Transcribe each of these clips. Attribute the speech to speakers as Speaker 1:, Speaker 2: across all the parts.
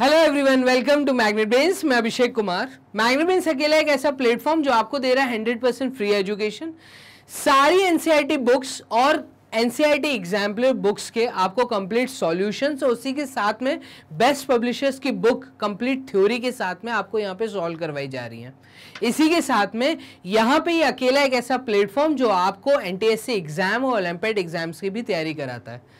Speaker 1: Hello everyone welcome to Magnet Brains मैं Abhishek Kumar magnet brains अकेला एक ऐसा प्लेटफॉर्म जो आपको दे रहा है हंड्रेड परसेंट फ्री एजुकेशन सारी एनसीईआरटी बुक्स और एनसीईआरटी एग्जाम्पलर बुक्स के आपको कंप्लीट सोल्यूशन और उसी के साथ में बेस्ट पब्लिशर्स की बुक कंप्लीट थ्योरी के साथ में आपको यहाँ पे सॉल्व करवाई जा रही है इसी के साथ में यहाँ पे ये अकेला एक ऐसा प्लेटफॉर्म जो आपको एन एग्जाम और ओलम्पेड एग्जाम्स की भी तैयारी कराता है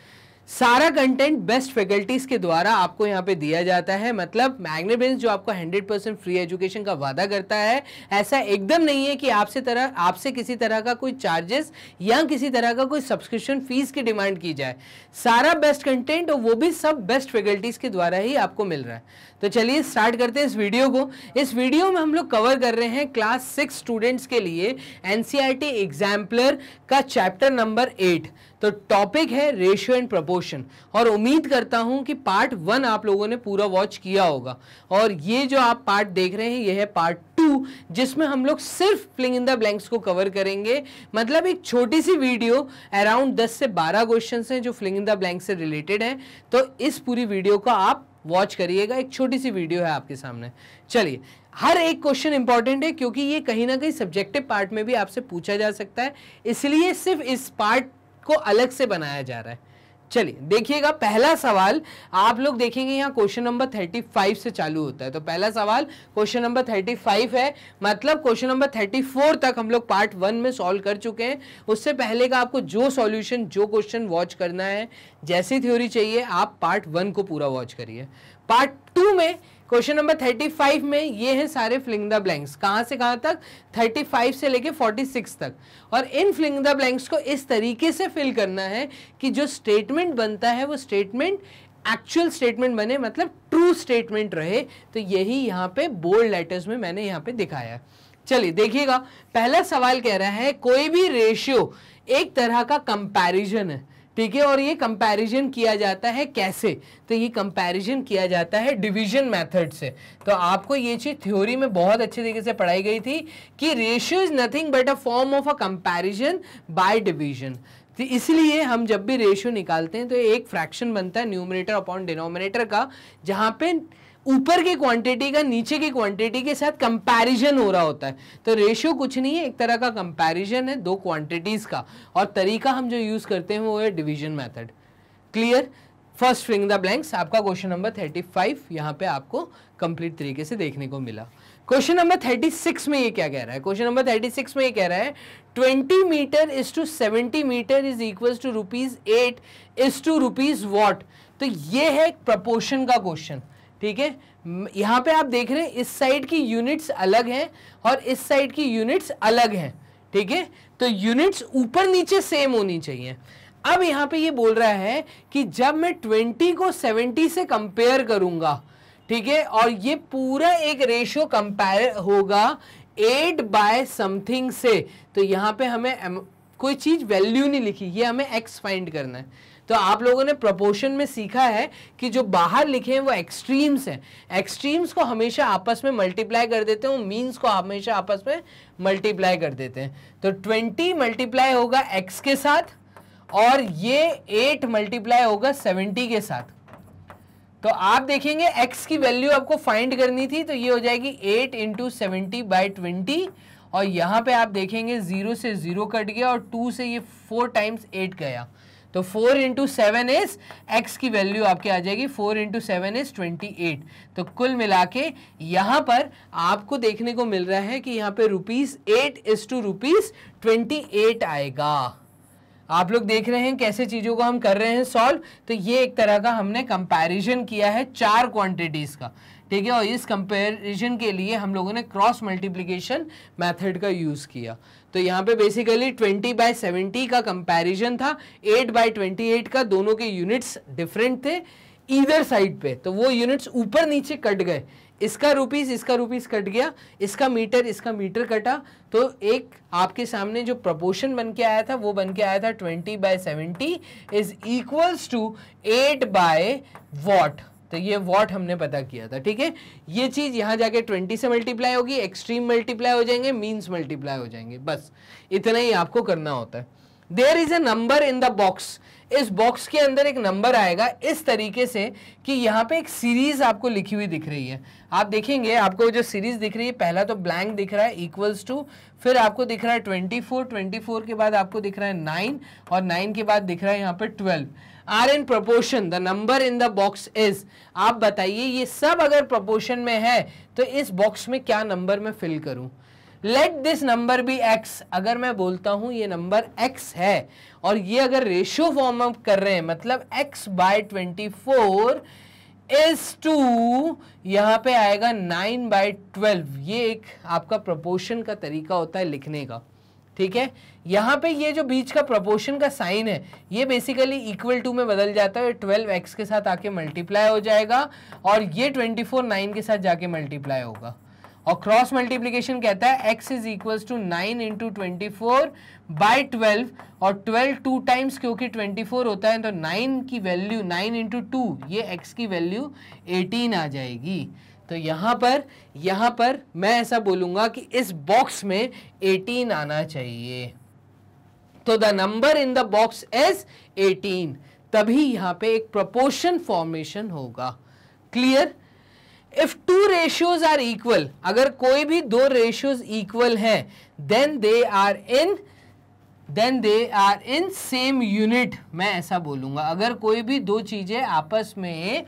Speaker 1: सारा कंटेंट बेस्ट फैकल्टीज के द्वारा आपको यहाँ पे दिया जाता है मतलब मैग्नेबेंस जो आपको 100 परसेंट फ्री एजुकेशन का वादा करता है ऐसा एकदम नहीं है कि आपसे तरह आपसे किसी तरह का कोई चार्जेस या किसी तरह का कोई सब्सक्रिप्शन फीस की डिमांड की जाए सारा बेस्ट कंटेंट और वो भी सब बेस्ट फैकल्टीज के द्वारा ही आपको मिल रहा है तो चलिए स्टार्ट करते हैं इस वीडियो को इस वीडियो में हम लोग कवर कर रहे हैं क्लास सिक्स स्टूडेंट्स के लिए एन सी एग्जाम्पलर का चैप्टर नंबर एट तो टॉपिक है रेशियो एंड प्रपोर्शन और उम्मीद करता हूं कि पार्ट वन आप लोगों ने पूरा वॉच किया होगा और ये जो आप पार्ट देख रहे हैं यह है पार्ट टू जिसमें हम लोग सिर्फ फिलिंग इन द ब्लैंक्स को कवर करेंगे मतलब एक छोटी सी वीडियो अराउंड 10 से 12 क्वेश्चंस हैं जो फिलिंग इन द ब्लैंक से रिलेटेड हैं तो इस पूरी वीडियो को आप वॉच करिएगा एक छोटी सी वीडियो है आपके सामने चलिए हर एक क्वेश्चन इंपॉर्टेंट है क्योंकि ये कहीं ना कहीं सब्जेक्टिव पार्ट में भी आपसे पूछा जा सकता है इसलिए सिर्फ इस पार्ट को अलग से बनाया जा रहा है चलिए देखिएगा पहला सवाल आप लोग देखेंगे यहाँ क्वेश्चन नंबर थर्टी फाइव से चालू होता है तो पहला सवाल क्वेश्चन नंबर थर्टी फाइव है मतलब क्वेश्चन नंबर थर्टी फोर तक हम लोग पार्ट वन में सॉल्व कर चुके हैं उससे पहले का आपको जो सॉल्यूशन जो क्वेश्चन वॉच करना है जैसी थ्योरी चाहिए आप पार्ट वन को पूरा वॉच करिए पार्ट टू में क्वेश्चन नंबर थर्टी फाइव में ये हैं सारे फ्लिंग द ब्लैंक्स कहाँ से कहाँ तक थर्टी फाइव से लेके फोर्टी सिक्स तक और इन फ्लिंग द ब्लैंक्स को इस तरीके से फिल करना है कि जो स्टेटमेंट बनता है वो स्टेटमेंट एक्चुअल स्टेटमेंट बने मतलब ट्रू स्टेटमेंट रहे तो यही यहाँ पे बोल्ड लेटर्स में मैंने यहाँ पे दिखाया चलिए देखिएगा पहला सवाल कह रहा है कोई भी रेशियो एक तरह का कंपेरिजन है ठीक है और ये कंपैरिजन किया जाता है कैसे तो ये कंपैरिजन किया जाता है डिवीजन मेथड से तो आपको ये चीज़ थ्योरी में बहुत अच्छे तरीके से पढ़ाई गई थी कि ratio is nothing but a form of a comparison by division तो इसलिए हम जब भी रेशियो निकालते हैं तो एक फ्रैक्शन बनता है न्यूमिनेटर अपॉन डिनोमिनेटर का जहाँ पे ऊपर की क्वांटिटी का नीचे की क्वांटिटी के साथ कंपैरिजन हो रहा होता है तो रेशियो कुछ नहीं है एक तरह का कंपैरिजन है दो क्वांटिटीज़ का और तरीका हम जो यूज़ करते हैं वो है डिवीजन मेथड क्लियर फर्स्ट फिंग द ब्लैंक्स आपका क्वेश्चन नंबर थर्टी फाइव यहाँ पे आपको कंप्लीट तरीके से देखने को मिला क्वेश्चन नंबर थर्टी सिक्स में ये क्या कह रहा है क्वेश्चन नंबर थर्टी सिक्स में ये कह रहा है twenty metre is to seventy metre is equal to rupees eight is to rupees what तो ये है प्रपोर्शन का क्वेश्चन ठीक है यहाँ पे आप देख रहे हैं इस साइड की यूनिट्स अलग हैं और इस साइड की यूनिट्स अलग हैं ठीक है तो यूनिट्स ऊपर नीचे सेम होनी चाहिए अब यहाँ पे ये बोल रहा है कि जब मैं 20 को 70 से कंपेयर करूँगा ठीक है और ये पूरा एक रेशियो कंपेयर होगा एट बाय समथिंग से तो यहाँ पे हमें कोई चीज़ वैल्यू नहीं लिखी ये हमें एक्स फाइंड करना है तो आप लोगों ने प्रपोर्शन में सीखा है कि जो बाहर लिखे हैं वो एक्सट्रीम्स हैं एक्सट्रीम्स को हमेशा आपस में मल्टीप्लाई कर देते हैं मीन्स को हमेशा आपस में मल्टीप्लाई कर देते हैं तो ट्वेंटी मल्टीप्लाई होगा एक्स के साथ और ये एट मल्टीप्लाई होगा सेवेंटी के साथ तो आप देखेंगे एक्स की वैल्यू आपको फाइंड करनी थी तो ये हो जाएगी eight into seventy by twenty और यहाँ पे आप देखेंगे ज़ीरो से ज़ीरो कट गया और टू से ये फोर टाइम्स एट गया तो four into seven is x की वैल्यू आपके आ जाएगी four into seven is twenty eight तो कुल मिला के यहाँ पर आपको देखने को मिल रहा है कि यहाँ पे rupees eight is to rupees twenty eight आएगा आप लोग देख रहे हैं कैसे चीज़ों को हम कर रहे हैं सॉल्व तो ये एक तरह का हमने कंपैरिजन किया है चार क्वांटिटीज़ का ठीक है और इस कंपेरिजन के लिए हम लोगों ने क्रॉस मल्टीप्लीकेशन मैथड का यूज़ किया तो यहाँ पे बेसिकली 20 बाय 70 का कंपेरिजन था 8 बाय 28 का दोनों के यूनिट्स डिफरेंट थे इधर साइड पे तो वो यूनिट्स ऊपर नीचे कट गए इसका रुपीस इसका रुपीस कट गया इसका मीटर इसका मीटर कटा तो एक आपके सामने जो प्रपोर्शन बन के आया था वो बन के आया था 20 by 70 is equals to 8 by what तो ये वॉट हमने पता किया था ठीक है ये चीज़ यहाँ जाके 20 से मल्टीप्लाई होगी एक्सट्रीम मल्टीप्लाई हो जाएंगे मीन्स मल्टीप्लाई हो जाएंगे बस इतना ही आपको करना होता है there is a number in the box इस बॉक्स के अंदर एक नंबर आएगा इस तरीके से कि यहाँ पे एक सीरीज आपको लिखी हुई दिख रही है आप देखेंगे आपको जो सीरीज दिख रही है पहला तो ब्लैंक दिख रहा है इक्वल्स टू फिर आपको दिख रहा है ट्वेंटी फोर ट्वेंटी फोर के बाद आपको दिख रहा है नाइन और नाइन के बाद दिख रहा है यहाँ पे twelve are in proportion the number in the box is आप बताइए ये सब अगर प्रपोर्शन में है तो इस बॉक्स में क्या नंबर में फिल करूँ let this number be x अगर मैं बोलता हूँ ये नंबर एक्स है और ये अगर रेशियो फॉर्म अप कर रहे हैं मतलब x by twenty four is to यहाँ पे आएगा नाइन बाय ट्वेल्व ये एक आपका प्रपोर्शन का तरीका होता है लिखने का ठीक है यहाँ पे ये जो बीच का प्रपोशन का साइन है ये बेसिकली इक्वल टू में बदल जाता है ट्वेल्व एक्स के साथ आके मल्टीप्लाई हो जाएगा और ये ट्वेंटी फोर नाइन के साथ जाके मल्टीप्लाई होगा और क्रॉस मल्टीप्लीकेशन कहता है x is equal to nine into twenty four by twelve और ट्वेल्व टू टाइम्स क्योंकि ट्वेंटी फोर होता है तो नाइन की वैल्यू नाइन इंटू टू ये x की वैल्यू एटीन आ जाएगी तो यहाँ पर यहाँ पर मैं ऐसा बोलूँगा कि इस बॉक्स में एटीन आना चाहिए तो the number in the box as eighteen तभी यहाँ पे एक प्रपोर्शन फॉर्मेशन होगा clear if two ratios are equal अगर कोई भी दो रेशियोज इक्वल हैं then they are in then they are in same unit मैं ऐसा बोलूंगा अगर कोई भी दो चीज़ें आपस में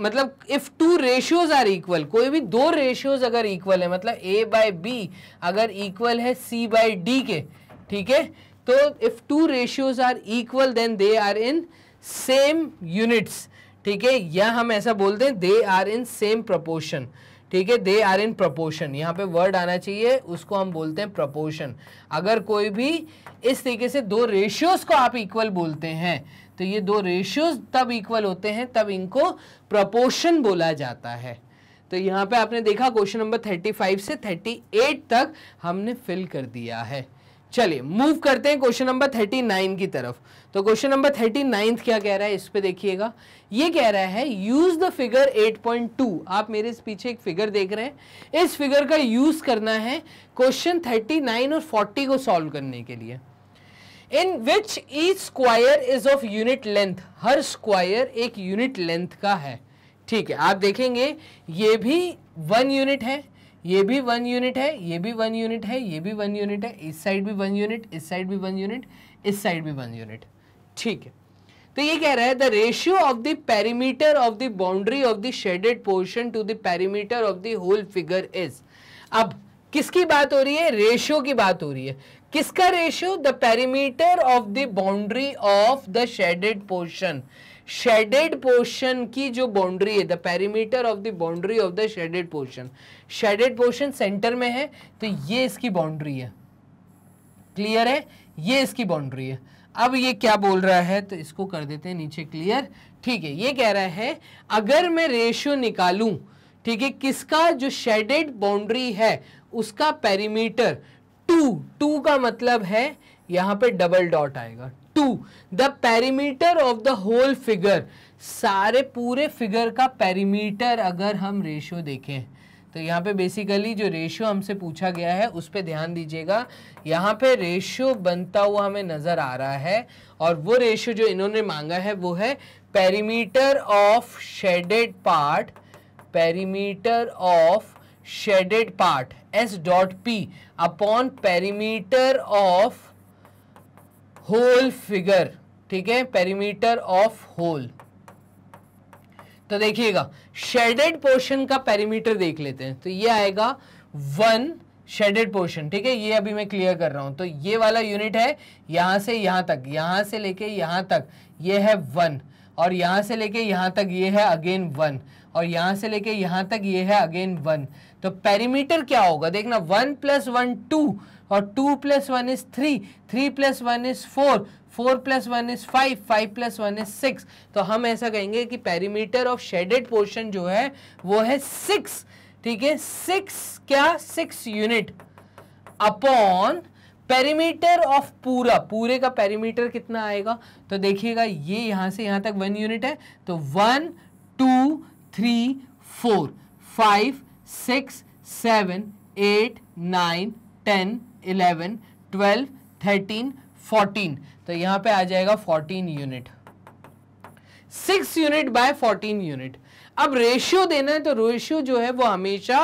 Speaker 1: मतलब if two ratios are equal कोई भी दो रेशियोज अगर इक्वल मतलब है मतलब ए बाय बी अगर इक्वल है सी बाय डी के ठीक है तो if two ratios are equal then they are in same units ठीक है या हम ऐसा बोलते हैं they are in same proportion ठीक है दे आर इन प्रपोर्शन यहाँ पे वर्ड आना चाहिए उसको हम बोलते हैं प्रपोर्शन अगर कोई भी इस तरीके से दो रेशियोज को आप इक्वल बोलते हैं तो ये दो रेशियोज तब इक्वल होते हैं तब इनको प्रपोर्शन बोला जाता है तो यहाँ पे आपने देखा क्वेश्चन नंबर 35 से 38 तक हमने फिल कर दिया है चलिए मूव करते हैं क्वेश्चन नंबर थर्टी नाइन की तरफ तो क्वेश्चन नंबर थर्टी नाइन क्या कह रहा है इस पर देखिएगा ये कह रहा है यूज द फिगर 8.2 आप मेरे इस पीछे एक फिगर देख रहे हैं इस फिगर का यूज करना है क्वेश्चन थर्टी नाइन और फोर्टी को सॉल्व करने के लिए in which each square is of unit length हर स्क्वायर एक यूनिट लेंथ का है ठीक है आप देखेंगे ये भी वन यूनिट है ये भी वन यूनिट है ये भी वन यूनिट है ये भी वन यूनिट है इस साइड भी वन यूनिट इस साइड भी वन यूनिट इस साइड भी वन यूनिट ठीक है तो ये कह रहा है the ratio of the perimeter of the boundary of the shaded portion to the perimeter of the whole figure is अब किसकी बात हो रही है रेशियो की बात हो रही है किसका ratio the perimeter of the boundary of the shaded portion shaded portion की जो बाउंड्री है the perimeter of the boundary of the shaded portion shaded portion centre में है तो ये इसकी बाउंड्री है क्लियर है ये इसकी बाउंड्री है अब ये क्या बोल रहा है तो इसको कर देते हैं नीचे क्लियर ठीक है ये कह रहा है अगर मैं रेशियो निकालूं ठीक है किसका जो शेडेड बाउंड्री है उसका पेरीमीटर टू टू का मतलब है यहाँ पे डबल डॉट आएगा to the perimeter of the whole figure सारे पूरे फिगर का पेरीमीटर अगर हम रेशियो देखें तो यहाँ पे बेसिकली जो रेशियो हमसे पूछा गया है उस पर ध्यान दीजिएगा यहाँ पे रेशियो बनता हुआ हमें नज़र आ रहा है और वो रेशियो जो इन्होंने मांगा है वो है perimeter of shaded part perimeter of shaded part S dot P upon perimeter of whole figure ठीक है पेरीमीटर ऑफ होल तो देखिएगा शेडेड पोर्शन का पेरीमीटर देख लेते हैं तो ये आएगा वन शेडेड पोर्शन ठीक है ये अभी मैं क्लियर कर रहा हूं तो ये वाला यूनिट है यहां से यहां तक यहां से लेके यहां तक ये है वन और यहां से लेके यहां तक ये है अगेन वन और यहां से लेके यहां तक ये है अगेन वन तो पेरीमीटर क्या होगा देखना वन प्लस वन टू और two plus one is three three plus one is four four plus one is five five plus one is six तो हम ऐसा कहेंगे कि पेरीमीटर ऑफ शेडेड पोर्शन जो है वो है सिक्स ठीक है सिक्स क्या six unit upon perimeter of पूरा पूरे का पेरीमीटर कितना आएगा तो देखिएगा ये यहाँ से यहाँ तक वन यूनिट है तो one two three four five six seven eight nine ten eleven twelve thirteen fourteen तो यहां पे आ जाएगा fourteen unit six unit by fourteen unit अब रेशियो देना है तो रेशियो जो है वो हमेशा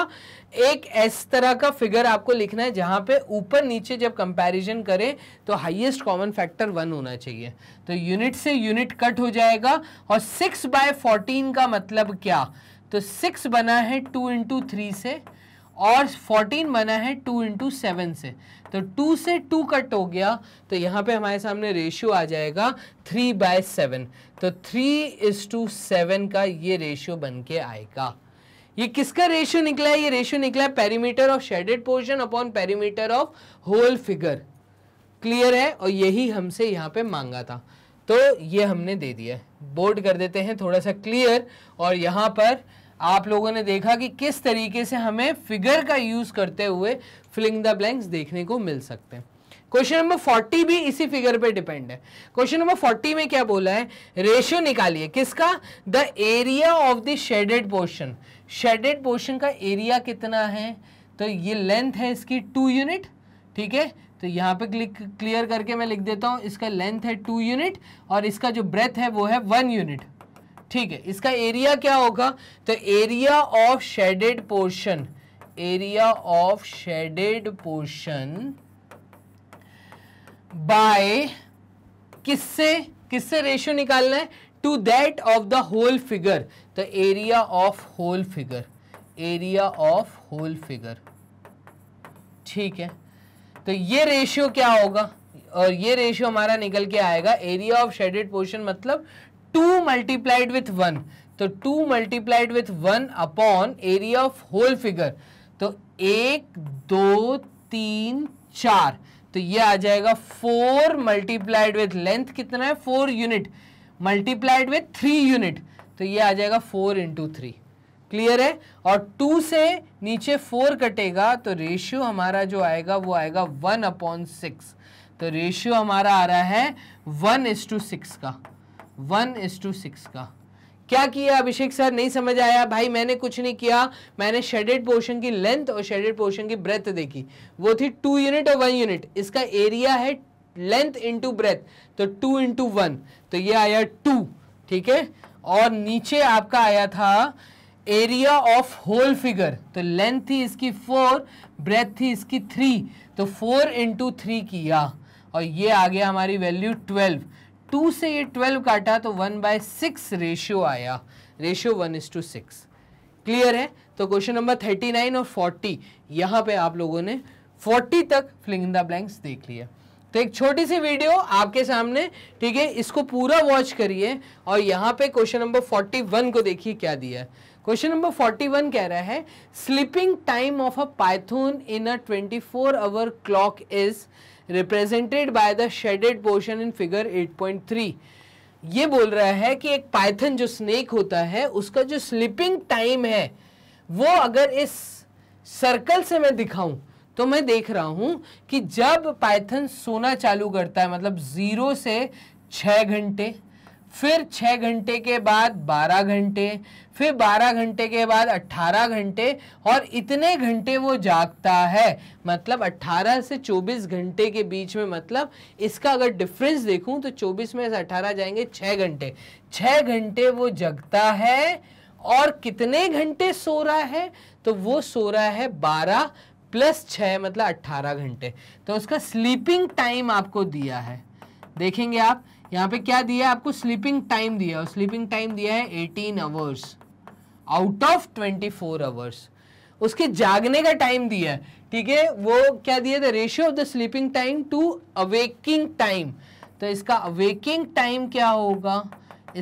Speaker 1: एक एस तरह का फिगर आपको लिखना है जहां पे ऊपर नीचे जब कंपैरिजन करें तो हाईएस्ट कॉमन फैक्टर वन होना चाहिए तो यूनिट से यूनिट कट हो जाएगा और सिक्स बाय फोर्टीन का मतलब क्या तो सिक्स बना है टू इंटू थ्री से और 14 बना है 2 इंटू सेवन से तो 2 से 2 कट हो गया तो यहाँ पे हमारे सामने रेशियो आ जाएगा 3 बाय सेवन तो 3 इज टू सेवन का ये रेशियो बन के आएगा ये किसका रेशियो निकला है ये रेशियो निकला है perimeter of shaded portion upon perimeter of whole figure clear है और यही हमसे यहाँ पे मांगा था तो ये हमने दे दिया बोर्ड कर देते हैं थोड़ा सा क्लियर और यहाँ पर आप लोगों ने देखा कि किस तरीके से हमें फिगर का यूज़ करते हुए फिलिंग द ब्लैंक्स देखने को मिल सकते हैं क्वेश्चन नंबर फोर्टी भी इसी फिगर पे डिपेंड है क्वेश्चन नंबर फोर्टी में क्या बोला है रेशियो निकालिए किसका the area of the shaded portion shaded portion का एरिया कितना है तो ये लेंथ है इसकी टू यूनिट ठीक है तो यहाँ पे क्लिक क्लियर करके मैं लिख देता हूँ इसका लेंथ है टू यूनिट और इसका जो ब्रेथ है वो है वन यूनिट ठीक है इसका एरिया क्या होगा तो area of shaded portion area of shaded portion by किससे किससे रेशियो निकालना है to that of the whole figure तो area of whole figure area of whole figure ठीक है तो ये रेशियो क्या होगा और ये रेशियो हमारा निकल के आएगा एरिया ऑफ शेडेड पोर्शन मतलब टू मल्टीप्लाइड विथ वन तो two multiplied with one upon area of whole figure तो एक दो तीन चार तो ये आ जाएगा फोर मल्टीप्लाइड विथ लेंथ कितना है four unit multiplied with three unit तो ये आ जाएगा फोर इंटू थ्री क्लियर है और टू से नीचे फोर कटेगा तो रेशियो हमारा जो आएगा वो आएगा वन अपॉन सिक्स तो रेशियो हमारा आ रहा है वन इज टू सिक्स का वन एस टू सिक्स का क्या किया अभिषेक सर नहीं समझ आया भाई मैंने कुछ नहीं किया मैंने शेडेड पोर्शन की लेंथ और शेडेड पोर्शन की ब्रेथ देखी वो थी टू यूनिट और वन यूनिट इसका एरिया है लेंथ इंटू ब्रेथ तो टू इंटू वन तो ये आया टू ठीक है और नीचे आपका आया था एरिया ऑफ होल फिगर तो लेंथ थी इसकी फोर ब्रेथ थी इसकी थ्री तो फोर इंटू थ्री किया और ये आ गया हमारी वैल्यू ट्वेल्व टू से ये ट्वेल्व काटा तो वन बाय सिक्स रेशियो आया ratio one is to six clear है तो क्वेश्चन नंबर थर्टी नाइन और फोर्टी यहाँ पे आप लोगों ने फोर्टी तक फिलिंग द ब्लैंक्स देख लिया तो एक छोटी सी वीडियो आपके सामने ठीक है इसको पूरा वॉच करिए और यहाँ पे क्वेश्चन नंबर फोर्टी वन को देखिए क्या दिया है क्वेश्चन नंबर फोर्टी वन कह रहा है sleeping time of a python in a twenty four hour clock is represented by the shaded portion in figure 8.3 ये बोल रहा है कि एक पाइथन जो स्नेक होता है उसका जो स्लिपिंग टाइम है वो अगर इस सर्कल से मैं दिखाऊं तो मैं देख रहा हूं कि जब पाइथन सोना चालू करता है मतलब ज़ीरो से छ घंटे फिर छः घंटे के बाद बारह घंटे फिर बारह घंटे के बाद अट्ठारह घंटे और इतने घंटे वो जागता है मतलब अट्ठारह से चौबीस घंटे के बीच में मतलब इसका अगर डिफरेंस देखूं तो चौबीस में से अट्ठारह जाएंगे छः घंटे छः घंटे वो जगता है और कितने घंटे सो रहा है तो वो सो रहा है बारह प्लस छः मतलब अट्ठारह घंटे तो उसका स्लीपिंग टाइम आपको दिया है देखेंगे आप यहाँ पे क्या दिया आपको स्लीपिंग टाइम दिया और स्लीपिंग टाइम दिया है 18 आवर्स आउट ऑफ 24 आवर्स उसके जागने का टाइम दिया है ठीक है वो क्या दिया था ratio of the sleeping time to awaking time तो इसका अवेकिंग टाइम क्या होगा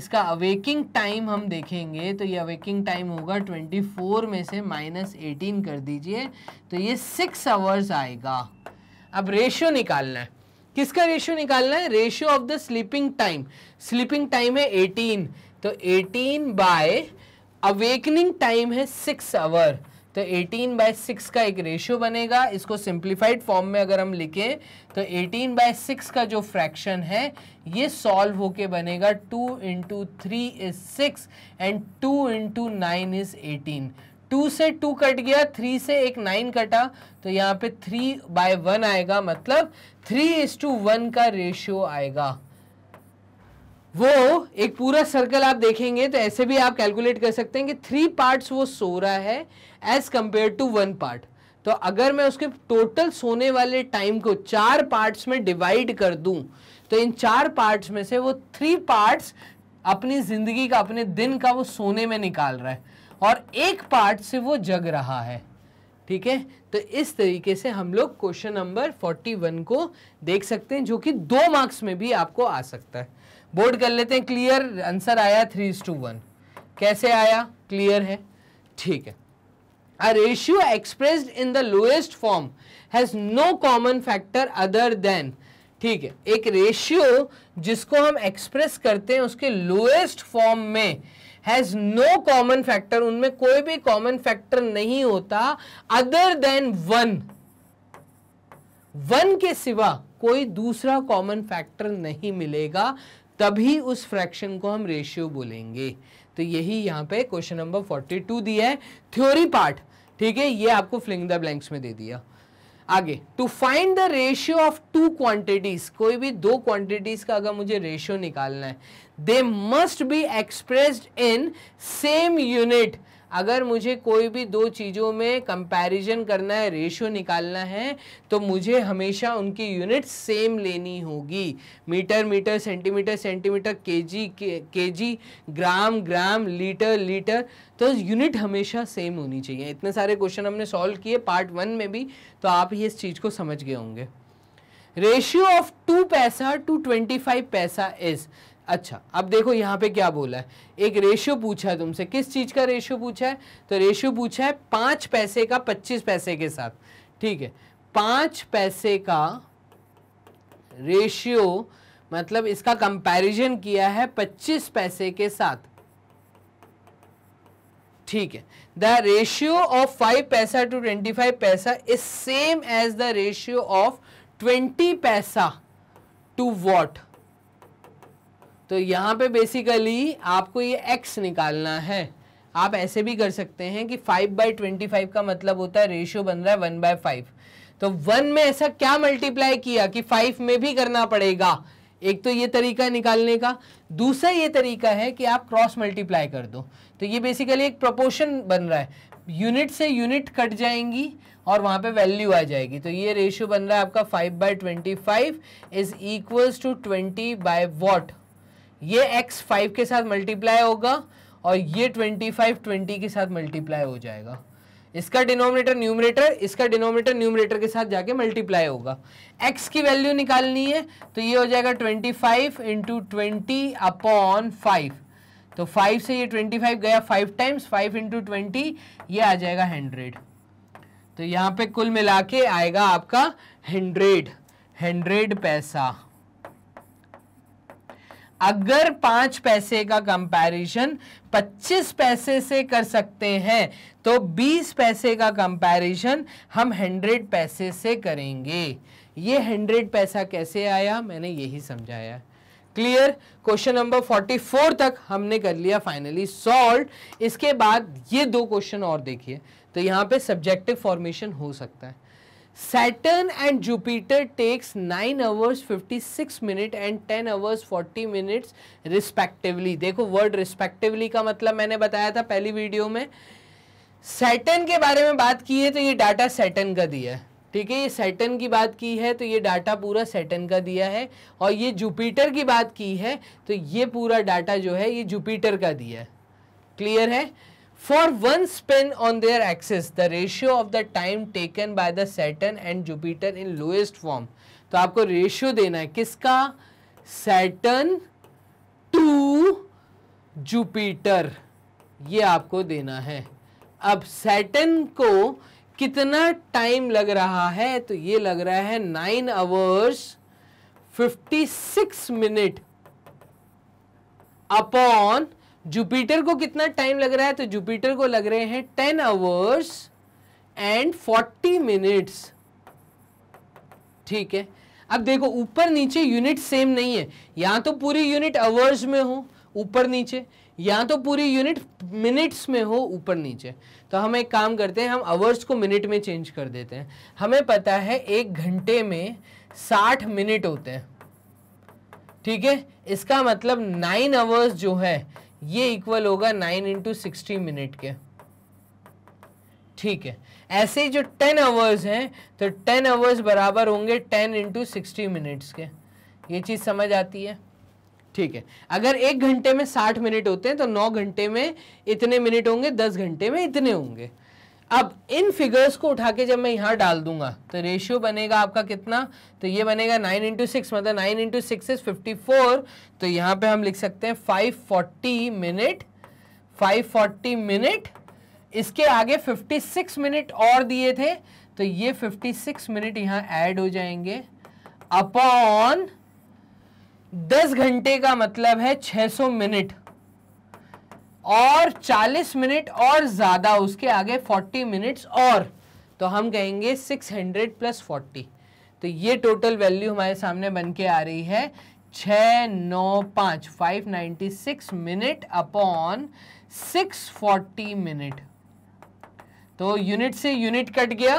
Speaker 1: इसका अवेकिंग टाइम हम देखेंगे तो ये अवेकिंग टाइम होगा 24 में से माइनस एटीन कर दीजिए तो ये सिक्स आवर्स आएगा अब रेशियो निकालना है किसका रेशियो निकालना है ratio of the sleeping time sleeping time है एटीन तो एटीन बाय अवेकनिंग टाइम है सिक्स आवर तो 18 बाय सिक्स का एक रेशियो बनेगा इसको सिंप्लीफाइड फॉर्म में अगर हम लिखें तो 18 बाय सिक्स का जो फ्रैक्शन है ये सॉल्व होके बनेगा 2 into three is six and 2 into nine is eighteen two से टू कट गया थ्री से एक नाइन कटा तो यहाँ पे थ्री बाय वन आएगा मतलब थ्री इज टू वन का रेशियो आएगा वो एक पूरा सर्कल आप देखेंगे तो ऐसे भी आप कैलकुलेट कर सकते हैं कि थ्री पार्ट्स वो सो रहा है as compare to one part तो अगर मैं उसके टोटल सोने वाले टाइम को चार पार्ट्स में डिवाइड कर दूं तो इन चार पार्ट्स में से वो थ्री पार्ट्स अपनी ज़िंदगी का अपने दिन का वो सोने में निकाल रहा है और एक पार्ट से वो जग रहा है ठीक है तो इस तरीके से हम लोग क्वेश्चन नंबर 41 को देख सकते हैं जो कि दो मार्क्स में भी आपको आ सकता है बोर्ड कर लेते हैं क्लियर आंसर आया थ्री टू वन कैसे आया क्लियर है ठीक है a ratio expressed in the lowest form has no common factor other than ठीक है एक रेशियो जिसको हम एक्सप्रेस करते हैं उसके लोएस्ट फॉर्म में हैज नो कॉमन फैक्टर उनमें कोई भी कॉमन फैक्टर नहीं होता अदर देन वन वन के सिवा कोई दूसरा कॉमन फैक्टर नहीं मिलेगा तभी उस फ्रैक्शन को हम रेशियो बोलेंगे तो यही यहां पे क्वेश्चन नंबर 42 दिया है थ्योरी पार्ट ठीक है ये आपको फ्लिंग द ब्लैंक्स में दे दिया आगे to find the ratio of two quantities कोई भी दो क्वांटिटीज का अगर मुझे रेशियो निकालना है they must be expressed in same unit अगर मुझे कोई भी दो चीज़ों में कंपैरिजन करना है रेशियो निकालना है तो मुझे हमेशा उनकी यूनिट सेम लेनी होगी metre metre centimetre centimetre KG KG gram gram litre litre तो यूनिट हमेशा सेम होनी चाहिए इतने सारे क्वेश्चन हमने सॉल्व किए पार्ट वन में भी तो आप ये इस चीज़ को समझ गए होंगे रेशियो ऑफ टू पैसा टू ट्वेंटी फाइव पैसा इज़ अच्छा अब देखो यहाँ पे क्या बोला है एक रेशियो पूछा है तुमसे किस चीज़ का रेशियो पूछा है तो रेशियो पूछा है पाँच पैसे का पच्चीस पैसे के साथ ठीक है पाँच पैसे का रेशियो मतलब इसका कंपैरिजन किया है पच्चीस पैसे के साथ ठीक है द रेशियो ऑफ फाइव पैसा टू ट्वेंटी फाइव पैसा is same as the ratio of twenty पैसा टू वॉट तो यहाँ पे बेसिकली आपको ये एक्स निकालना है आप ऐसे भी कर सकते हैं कि फाइव बाई ट्वेंटी फाइव का मतलब होता है रेशियो बन रहा है वन बाय फाइव तो वन में ऐसा क्या मल्टीप्लाई किया कि फाइव में भी करना पड़ेगा एक तो ये तरीका निकालने का दूसरा ये तरीका है कि आप क्रॉस मल्टीप्लाई कर दो तो ये बेसिकली एक प्रोपोर्शन बन रहा है यूनिट से यूनिट कट जाएंगी और वहाँ पे वैल्यू आ जाएगी तो ये रेशियो बन रहा है आपका five by twenty five is equals to twenty by what ये एक्स फाइव के साथ मल्टीप्लाई होगा और ये ट्वेंटी फाइव ट्वेंटी के साथ मल्टीप्लाई हो जाएगा इसका डिनोमिनेटर न्यूमरेटर इसका डिनोमिनेटर न्यूमरेटर के साथ जाके मल्टीप्लाई होगा x की वैल्यू निकालनी है तो ये हो जाएगा 25 five into twenty upon five तो 5 से ये 25 गया 5 टाइम्स 5 इंटू ट्वेंटी ये आ जाएगा 100 तो यहाँ पे कुल मिला के आएगा आपका 100 100 पैसा अगर पाँच पैसे का कंपैरिजन 25 पैसे से कर सकते हैं तो 20 पैसे का कंपैरिजन हम 100 पैसे से करेंगे ये 100 पैसा कैसे आया मैंने यही समझाया क्लियर क्वेश्चन नंबर 44 तक हमने कर लिया फाइनली सॉल्व इसके बाद ये दो क्वेश्चन और देखिए तो यहाँ पे सब्जेक्टिव फॉर्मेशन हो सकता है and and takes nine hours fifty six minute and ten hours forty minute respectively देखो वर्ड रिस्पेक्टिवली का मतलब मैंने बताया था पहली वीडियो में सैटन के बारे में बात की है तो ये डाटा सैटन का दिया है ठीक है ये सैटन की बात की है तो ये डाटा पूरा सैटन का दिया है और ये जुपिटर की बात की है तो ये पूरा डाटा जो है ये जुपिटर का दिया है क्लियर है For one spin on their axis, the ratio of the time taken by the Saturn and Jupiter in lowest form. तो आपको रेशियो देना है किसका सैटर्न टू जुपिटर ये आपको देना है अब सैटर्न को कितना टाइम लग रहा है तो ये लग रहा है nine hours fifty six minute upon Jupiter को कितना टाइम लग रहा है तो जुपिटर को लग रहे हैं ten hours and forty minutes ठीक है अब देखो ऊपर नीचे यूनिट सेम नहीं है या तो पूरी यूनिट आवर्स में हो ऊपर नीचे या तो पूरी यूनिट मिनट्स में हो ऊपर नीचे तो हम एक काम करते हैं हम आवर्स को मिनट में चेंज कर देते हैं हमें पता है एक घंटे में साठ मिनट होते हैं ठीक है इसका मतलब नाइन आवर्स जो है ये इक्वल होगा नाइन इंटू सिक्सटी मिनट के ठीक है ऐसे ही जो टेन आवर्स हैं तो टेन आवर्स बराबर होंगे टेन इंटू सिक्सटी मिनट्स के ये चीज़ समझ आती है ठीक है अगर एक घंटे में साठ मिनट होते हैं तो नौ घंटे में इतने मिनट होंगे दस घंटे में इतने होंगे अब इन फिगर्स को उठा के जब मैं यहाँ डाल दूंगा तो रेशियो बनेगा आपका कितना तो ये बनेगा नाइन इंटू सिक्स मतलब nine into six is fifty four तो यहाँ पे हम लिख सकते हैं five forty minute five forty minute इसके आगे फिफ्टी सिक्स मिनट और दिए थे तो ये फिफ्टी सिक्स मिनट यहाँ ऐड हो जाएंगे अपॉन दस घंटे का मतलब है छह सौ मिनट और 40 मिनट और ज़्यादा उसके आगे 40 मिनट्स और तो हम कहेंगे 600 प्लस फोर्टी तो ये टोटल वैल्यू हमारे सामने बन के आ रही है छ नौ पाँच five ninety six minute upon six forty minute तो यूनिट से यूनिट कट गया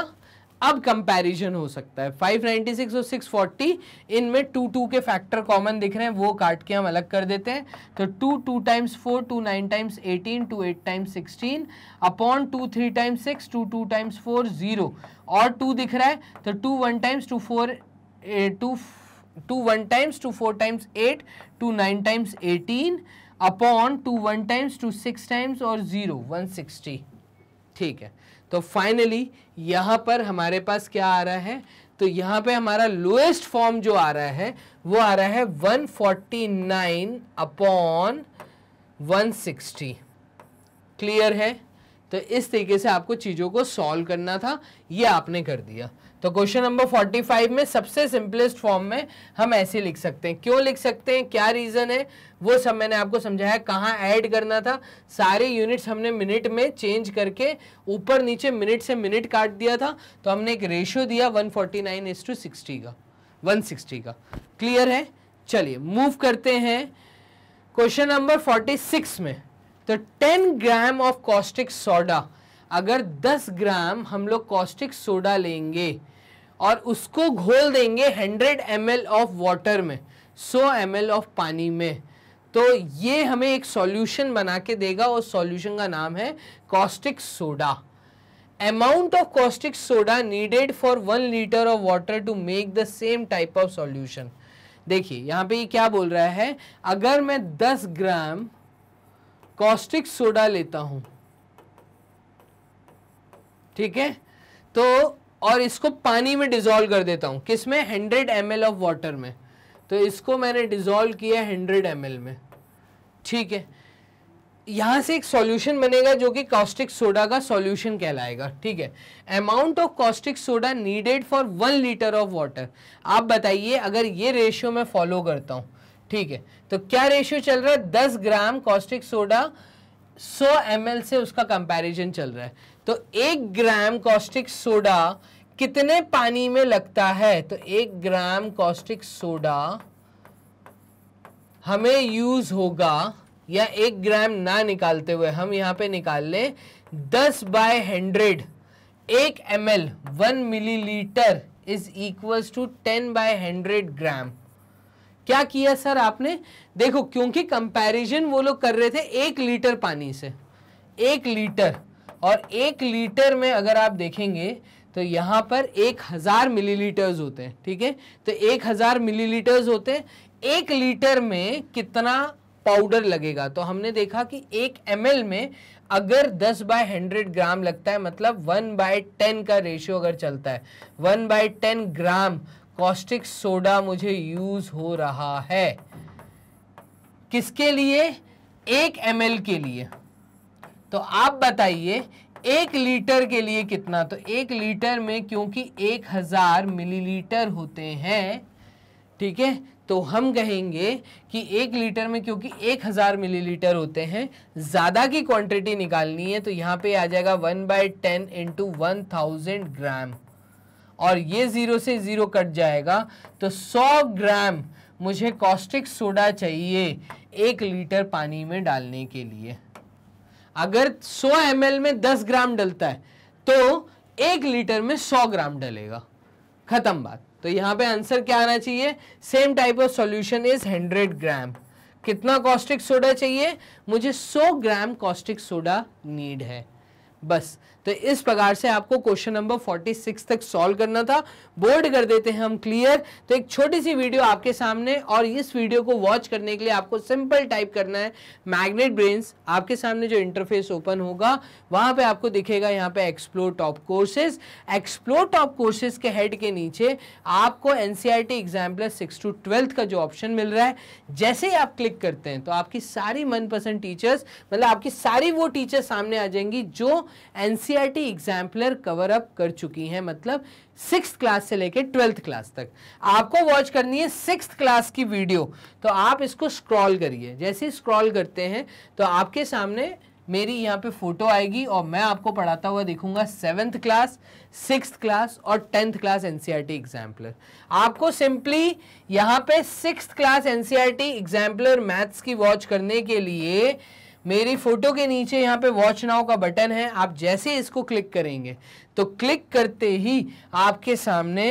Speaker 1: अब कंपैरिजन हो सकता है 596 और 640 इनमें टू टू के फैक्टर कॉमन दिख रहे हैं वो काट के हम अलग कर देते हैं तो two two times four two nine times eighteen two eight times sixteen upon two three times six two two times four zero और टू दिख रहा है तो two one times two four two two one times two four times eight two nine times eighteen upon two one times two six times और zero one sixty ठीक है तो finally यहाँ पर हमारे पास क्या आ रहा है तो यहाँ पे हमारा लोएस्ट फॉर्म जो आ रहा है वो आ रहा है 149 forty nine upon one clear है तो इस तरीके से आपको चीज़ों को सॉल्व करना था ये आपने कर दिया तो क्वेश्चन नंबर 45 में सबसे सिंपलेस्ट फॉर्म में हम ऐसे लिख सकते हैं क्यों लिख सकते हैं क्या रीज़न है वो सब मैंने आपको समझाया कहाँ ऐड करना था सारे यूनिट्स हमने मिनट में चेंज करके ऊपर नीचे मिनट से मिनट काट दिया था तो हमने एक रेशियो दिया 149 forty nine as to sixty का 160 का क्लियर है चलिए मूव करते हैं क्वेश्चन नंबर 46 में तो 10 ग्राम ऑफ कॉस्टिक सोडा अगर 10 ग्राम हम लोग कॉस्टिक सोडा लेंगे और उसको घोल देंगे 100 एम ऑफ वाटर में 100 एम ऑफ पानी में तो ये हमें एक सॉल्यूशन बना के देगा और सॉल्यूशन का नाम है caustic soda amount of caustic soda needed for one litre of water to make the same type of solution देखिए यहाँ पे ये क्या बोल रहा है अगर मैं 10 ग्राम कॉस्टिक सोडा लेता हूँ ठीक है तो और इसको पानी में डिजोल्व कर देता हूँ किस में हंड्रेड एम ऑफ वाटर में तो इसको मैंने डिजोल्व किया हंड्रेड एम में ठीक है यहाँ से एक सॉल्यूशन बनेगा जो कि कॉस्टिक सोडा का सॉल्यूशन कहलाएगा ठीक है amount of caustic soda needed for one litre of water आप बताइए अगर ये रेशियो मैं फॉलो करता हूँ ठीक है तो क्या रेशियो चल रहा है दस ग्राम कॉस्टिक सोडा सौ एम से उसका कंपैरिजन चल रहा है तो एक ग्राम कॉस्टिक सोडा कितने पानी में लगता है तो एक ग्राम कॉस्टिक सोडा हमें यूज होगा या एक ग्राम ना निकालते हुए हम यहाँ पे निकाल लें दस बाय हंड्रेड एक M L one millilitre is equals to ten by hundred gram क्या किया सर आपने देखो क्योंकि कंपैरिजन वो लोग कर रहे थे एक लीटर पानी से एक लीटर और एक लीटर में अगर आप देखेंगे तो यहाँ पर एक हज़ार मिलीलीटर्स होते हैं ठीक है तो एक हज़ार मिलीलीटर्स होते हैं एक लीटर में कितना पाउडर लगेगा तो हमने देखा कि एक एम में अगर 10 बाय 100 ग्राम लगता है मतलब 1 बाय 10 का रेशियो अगर चलता है 1 बाय 10 ग्राम कॉस्टिक सोडा मुझे यूज हो रहा है किसके लिए एक एम के लिए तो आप बताइए एक लीटर के लिए कितना तो एक लीटर में क्योंकि एक हज़ार मिलीलीटर होते हैं ठीक है तो हम कहेंगे कि एक लीटर में क्योंकि एक हज़ार मिलीलीटर होते हैं ज़्यादा की क्वांटिटी निकालनी है तो यहाँ पे आ जाएगा one by ten into one thousand gram और ये ज़ीरो से ज़ीरो कट जाएगा तो सौ ग्राम मुझे कॉस्टिक सोडा चाहिए एक लीटर पानी में डालने के लिए अगर 100 एम में 10 ग्राम डलता है तो एक लीटर में 100 ग्राम डलेगा खत्म बात तो यहाँ पे आंसर क्या आना चाहिए same type of solution is 100 gram कितना कॉस्टिक सोडा चाहिए मुझे 100 ग्राम कॉस्टिक सोडा नीड है बस तो इस प्रकार से आपको क्वेश्चन नंबर 46 तक सॉल्व करना था बोर्ड कर देते हैं हम क्लियर तो एक छोटी सी वीडियो आपके सामने और इस वीडियो को वॉच करने के लिए आपको सिंपल टाइप करना है मैग्नेट ब्रेन्स आपके सामने जो इंटरफेस ओपन होगा वहां पे आपको दिखेगा यहाँ पे explore top courses explore top courses के हेड के नीचे आपको NCERT T exam plus six to twelfth का जो ऑप्शन मिल रहा है जैसे ही आप क्लिक करते हैं तो आपकी सारी मनपसंद टीचर्स मतलब आपकी सारी वो टीचर्स सामने आ जाएंगी जो NCR NCERT exemplar cover up कर चुकी हैं मतलब सिक्स क्लास से लेकर ट्वेल्थ क्लास तक आपको वॉच करनी है सिक्स क्लास की वीडियो तो आप इसको स्क्रॉल करिए जैसे स्क्रॉल करते हैं तो आपके सामने मेरी यहाँ पे फोटो आएगी और मैं आपको पढ़ाता हुआ देखूंगा सेवन्थ क्लास सिक्स क्लास और टेंथ क्लास एनसीईआरटी एग्जाम्पलर आपको सिंपली यहाँ पे six class NCERT exemplar maths की वॉच करने के लिए मेरी फ़ोटो के नीचे यहाँ पे वॉच नाउ का बटन है आप जैसे इसको क्लिक करेंगे तो क्लिक करते ही आपके सामने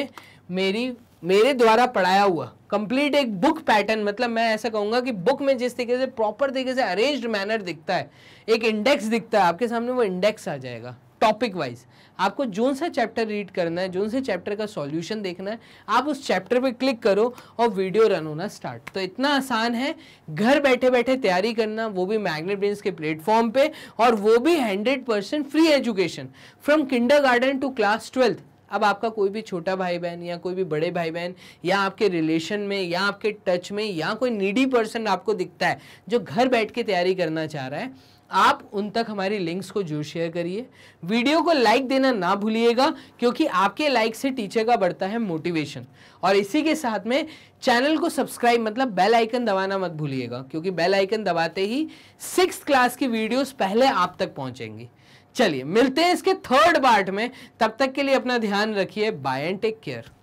Speaker 1: मेरी मेरे द्वारा पढ़ाया हुआ कंप्लीट एक बुक पैटर्न मतलब मैं ऐसा कहूँगा कि बुक में जिस तरीके से प्रॉपर तरीके से अरेंज्ड मैनर दिखता है एक इंडेक्स दिखता है आपके सामने वो इंडेक्स आ जाएगा टॉपिक वाइज आपको जोन सा चैप्टर रीड करना है जोन से चैप्टर का सॉल्यूशन देखना है आप उस चैप्टर पे क्लिक करो और वीडियो रन होना स्टार्ट तो इतना आसान है घर बैठे बैठे तैयारी करना वो भी मैग्नेट ब्रेन्स के प्लेटफॉर्म पे और वो भी hundred percent free education from kinder to class twelfth अब आपका कोई भी छोटा भाई बहन या कोई भी बड़े भाई बहन या आपके रिलेशन में या आपके टच में या कोई नीडी पर्सन आपको दिखता है जो घर बैठ के तैयारी करना चाह रहा है आप उन तक हमारे लिंक्स को जरूर शेयर करिए वीडियो को लाइक देना ना भूलिएगा क्योंकि आपके लाइक से टीचर का बढ़ता है मोटिवेशन और इसी के साथ में चैनल को सब्सक्राइब मतलब बेल आइकन दबाना मत भूलिएगा क्योंकि बेल आइकन दबाते ही सिक्स क्लास की वीडियोस पहले आप तक पहुंचेंगी चलिए मिलते हैं इसके थर्ड पार्ट में तब तक के लिए अपना ध्यान रखिए बाय एंड टेक केयर